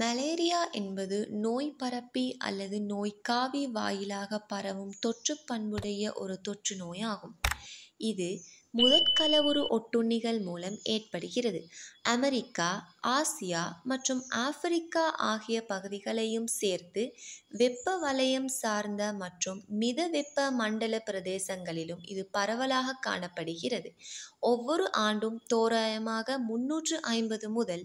malaria என்பது நோய் பரப்பி அல்லது நோய்க்காவி வாயிலாக பரவும் தொற்று பண்புடைய ஒரு தொற்று நோயாகும் இது முதற்கலவுரு ஒட்டுண்ணிகள் மூலம் ஏற்படுகிறது அமெரிக்கா ஆசியா மற்றும் ஆப்பிரிக்கா ஆகிய பகுதிகளையும் சேர்த்து வெப்ப வலயம் சார்ந்த மற்றும் மித வெப்ப மண்டல பிரதேசங்களிலும் இது பரவலாக காணப்படுகிறது ஒவ்வொரு ஆண்டும் தோராயமாக முன்னூற்று ஐம்பது முதல்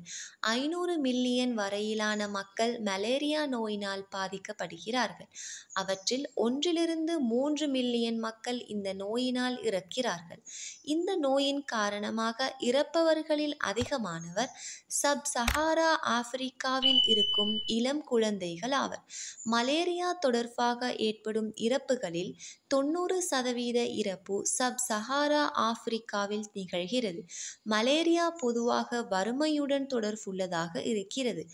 ஐநூறு மில்லியன் வரையிலான மக்கள் மலேரியா நோயினால் பாதிக்கப்படுகிறார்கள் அவற்றில் ஒன்றிலிருந்து மூன்று மில்லியன் மக்கள் இந்த நோயினால் இறக்கிறார்கள் இந்த நோயின் காரணமாக இறப்பவர்களில் அதிகமானவர் சப் சஹாரா ஆப்பிரிக்காவில் இருக்கும் இளம் குழந்தைகள் ஆவர் மலேரியா தொடர்பாக ஏற்படும் இறப்புகளில் தொண்ணூறு சதவீத இறப்பு சப் சஹாரா ஆப்பிரிக்காவில் நிகழ்கிறது மலேரியா பொதுவாக வறுமையுடன் தொடர்புள்ளதாக இருக்கிறது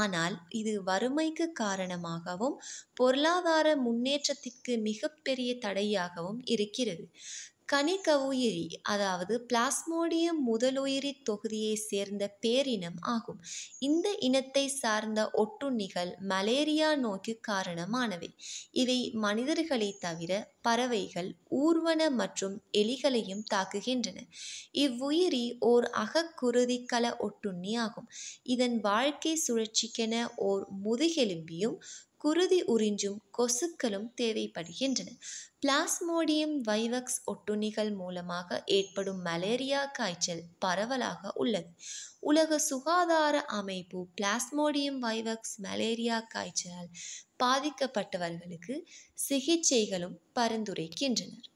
ஆனால் இது வறுமைக்கு காரணமாகவும் பொருளாதார முன்னேற்றத்திற்கு மிகப்பெரிய தடையாகவும் இருக்கிறது கணிக உயிரி அதாவது பிளாஸ்மோடியம் முதலுயிரி தொகுதியை சேர்ந்த பேரினம் ஆகும் இந்த இனத்தை சார்ந்த ஒட்டுண்ணிகள் மலேரியா நோய்க்கு காரணமானவை இவை மனிதர்களை தவிர பறவைகள் ஊர்வன மற்றும் எலிகளையும் தாக்குகின்றன இவ்வுயிரி ஓர் அகக்குருதிக்கல ஒட்டுண்ணி ஆகும் இதன் வாழ்க்கை சுழற்சிக்கென ஓர் முதுகெலும்பியும் குருதி உறிஞ்சும் கொசுக்களும் தேவைப்படுகின்றன பிளாஸ்மோடியம் வைவக்ஸ் ஒட்டுண்ணிகள் மூலமாக ஏற்படும் மலேரியா காய்ச்சல் பரவலாக உள்ளது உலக சுகாதார அமைப்பு பிளாஸ்மோடியம் வைவக்ஸ் மலேரியா காய்ச்சலால் பாதிக்கப்பட்டவர்களுக்கு சிகிச்சைகளும் பரிந்துரைக்கின்றனர்